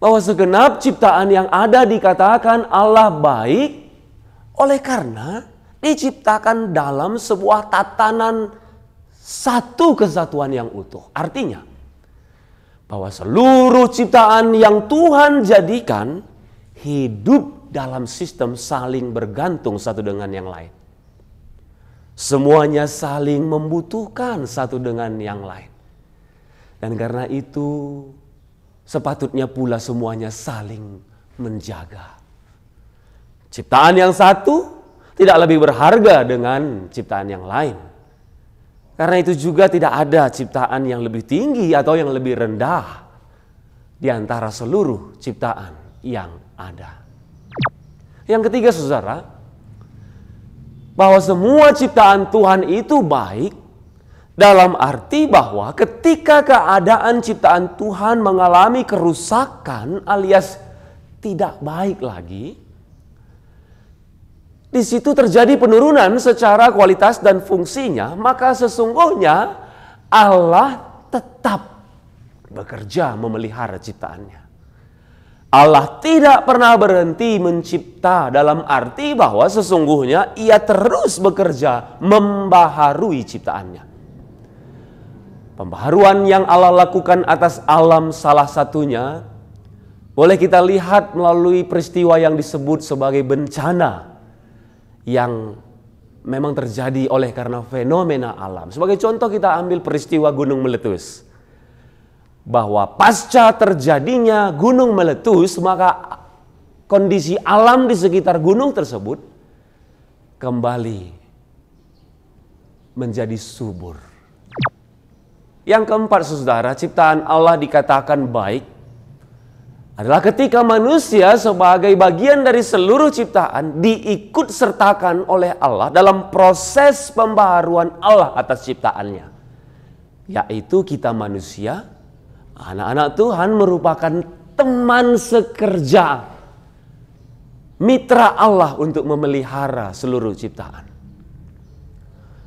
bahwa segenap ciptaan yang ada dikatakan Allah baik oleh karena diciptakan dalam sebuah tatanan satu kesatuan yang utuh. Artinya bahwa seluruh ciptaan yang Tuhan jadikan hidup dalam sistem saling bergantung satu dengan yang lain. Semuanya saling membutuhkan satu dengan yang lain. Dan karena itu sepatutnya pula semuanya saling menjaga. Ciptaan yang satu tidak lebih berharga dengan ciptaan yang lain. Karena itu juga tidak ada ciptaan yang lebih tinggi atau yang lebih rendah di antara seluruh ciptaan yang ada. Yang ketiga saudara, bahwa semua ciptaan Tuhan itu baik dalam arti bahwa ketika keadaan ciptaan Tuhan mengalami kerusakan alias tidak baik lagi, di situ terjadi penurunan secara kualitas dan fungsinya, maka sesungguhnya Allah tetap bekerja memelihara ciptaannya. Allah tidak pernah berhenti mencipta dalam arti bahwa sesungguhnya ia terus bekerja membaharui ciptaannya. Pembaharuan yang Allah lakukan atas alam salah satunya boleh kita lihat melalui peristiwa yang disebut sebagai bencana yang memang terjadi oleh karena fenomena alam. Sebagai contoh kita ambil peristiwa gunung meletus. Bahwa pasca terjadinya gunung meletus maka kondisi alam di sekitar gunung tersebut kembali menjadi subur. Yang keempat saudara, ciptaan Allah dikatakan baik adalah ketika manusia sebagai bagian dari seluruh ciptaan diikut sertakan oleh Allah dalam proses pembaharuan Allah atas ciptaannya. Yaitu kita manusia, anak-anak Tuhan merupakan teman sekerja, mitra Allah untuk memelihara seluruh ciptaan.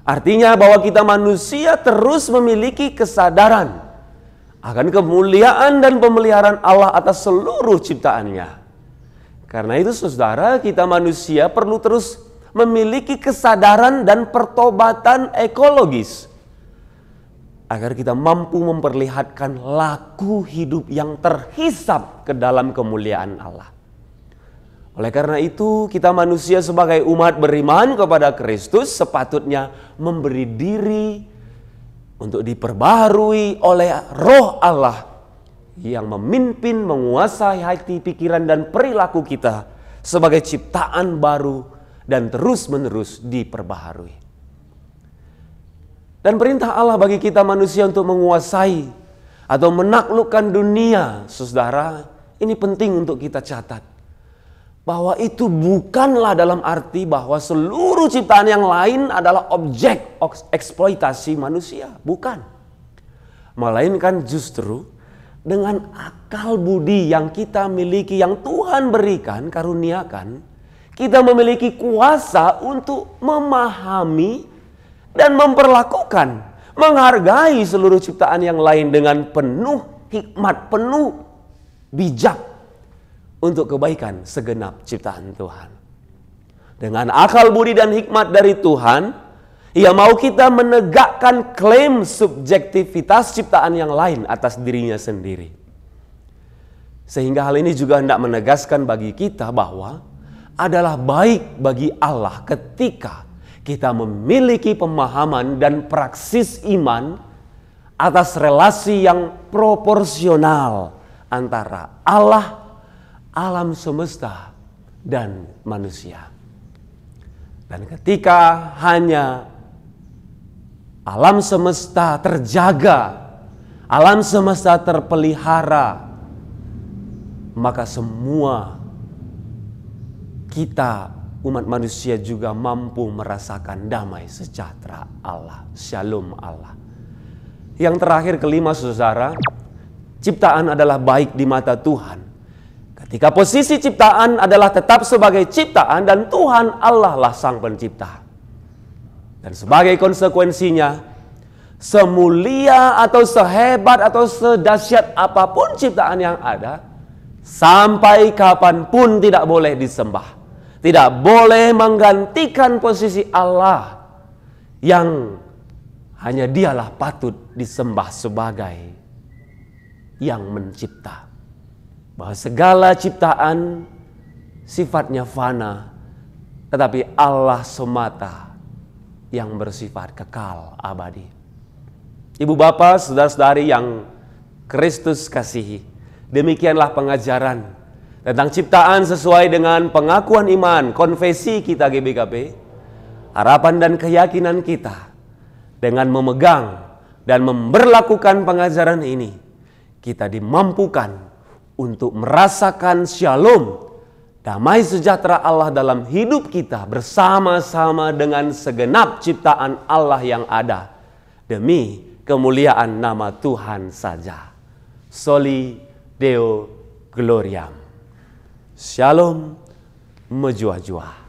Artinya bahwa kita manusia terus memiliki kesadaran akan kemuliaan dan pemeliharaan Allah atas seluruh ciptaannya. Karena itu saudara kita manusia perlu terus memiliki kesadaran dan pertobatan ekologis. Agar kita mampu memperlihatkan laku hidup yang terhisap ke dalam kemuliaan Allah. Oleh karena itu, kita manusia sebagai umat beriman kepada Kristus sepatutnya memberi diri untuk diperbaharui oleh roh Allah yang memimpin, menguasai hati, pikiran, dan perilaku kita sebagai ciptaan baru dan terus-menerus diperbaharui. Dan perintah Allah bagi kita manusia untuk menguasai atau menaklukkan dunia, saudara, ini penting untuk kita catat bahwa itu bukanlah dalam arti bahwa seluruh ciptaan yang lain adalah objek eksploitasi manusia, bukan. Melainkan justru dengan akal budi yang kita miliki yang Tuhan berikan, karuniakan, kita memiliki kuasa untuk memahami dan memperlakukan, menghargai seluruh ciptaan yang lain dengan penuh hikmat, penuh bijak untuk kebaikan segenap ciptaan Tuhan. Dengan akal budi dan hikmat dari Tuhan, ia mau kita menegakkan klaim subjektivitas ciptaan yang lain atas dirinya sendiri. Sehingga hal ini juga hendak menegaskan bagi kita bahwa adalah baik bagi Allah ketika kita memiliki pemahaman dan praksis iman atas relasi yang proporsional antara Allah alam semesta dan manusia. Dan ketika hanya alam semesta terjaga, alam semesta terpelihara, maka semua kita umat manusia juga mampu merasakan damai sejahtera Allah, shalom Allah. Yang terakhir kelima saudara, ciptaan adalah baik di mata Tuhan Ketika posisi ciptaan adalah tetap sebagai ciptaan dan Tuhan Allah lah sang pencipta. Dan sebagai konsekuensinya, semulia atau sehebat atau sedahsyat apapun ciptaan yang ada, sampai kapanpun tidak boleh disembah. Tidak boleh menggantikan posisi Allah yang hanya dialah patut disembah sebagai yang mencipta bahwa segala ciptaan sifatnya fana, tetapi Allah semata yang bersifat kekal abadi. Ibu bapa saudara-saudari yang Kristus kasihi, demikianlah pengajaran tentang ciptaan sesuai dengan pengakuan iman, konfesi kita GBKP, harapan dan keyakinan kita dengan memegang dan memberlakukan pengajaran ini, kita dimampukan untuk merasakan shalom, damai sejahtera Allah dalam hidup kita bersama-sama dengan segenap ciptaan Allah yang ada demi kemuliaan nama Tuhan saja. Soli Deo Gloriam. Shalom mejuah-juah.